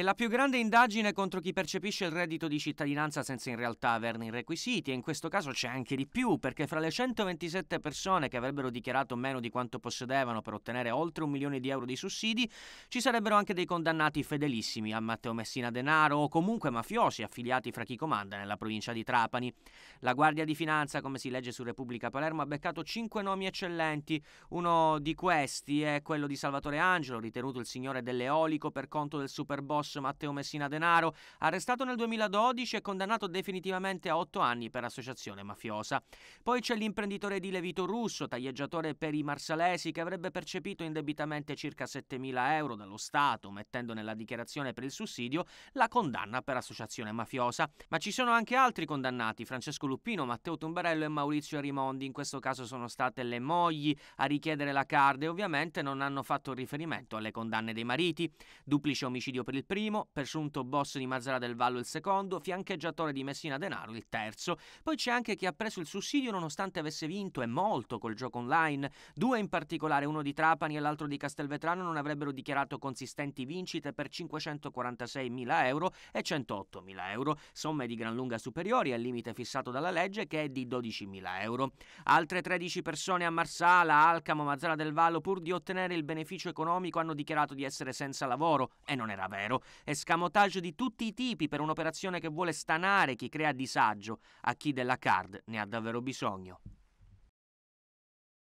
È la più grande indagine contro chi percepisce il reddito di cittadinanza senza in realtà averne i requisiti e in questo caso c'è anche di più perché fra le 127 persone che avrebbero dichiarato meno di quanto possedevano per ottenere oltre un milione di euro di sussidi ci sarebbero anche dei condannati fedelissimi a Matteo Messina Denaro o comunque mafiosi affiliati fra chi comanda nella provincia di Trapani. La Guardia di Finanza, come si legge su Repubblica Palermo, ha beccato cinque nomi eccellenti. Uno di questi è quello di Salvatore Angelo, ritenuto il signore dell'eolico per conto del Superboss boss Matteo Messina Denaro, arrestato nel 2012 e condannato definitivamente a otto anni per associazione mafiosa. Poi c'è l'imprenditore di Levito Russo, taglieggiatore per i marsalesi, che avrebbe percepito indebitamente circa 7.000 euro dallo Stato, mettendo nella dichiarazione per il sussidio la condanna per associazione mafiosa. Ma ci sono anche altri condannati, Francesco Luppino, Matteo Tumberello e Maurizio Arimondi. In questo caso sono state le mogli a richiedere la card e ovviamente non hanno fatto riferimento alle condanne dei mariti. Duplice omicidio per il primo, presunto boss di Mazzara del Vallo il secondo, fiancheggiatore di Messina Denaro il terzo. Poi c'è anche chi ha preso il sussidio nonostante avesse vinto e molto col gioco online. Due in particolare, uno di Trapani e l'altro di Castelvetrano, non avrebbero dichiarato consistenti vincite per 546.000 euro e 108.000 euro, somme di gran lunga superiori al limite fissato dalla legge che è di 12.000 euro. Altre 13 persone a Marsala, Alcamo, Mazzara del Vallo, pur di ottenere il beneficio economico, hanno dichiarato di essere senza lavoro e non era vero escamotage di tutti i tipi per un'operazione che vuole stanare chi crea disagio a chi della card ne ha davvero bisogno.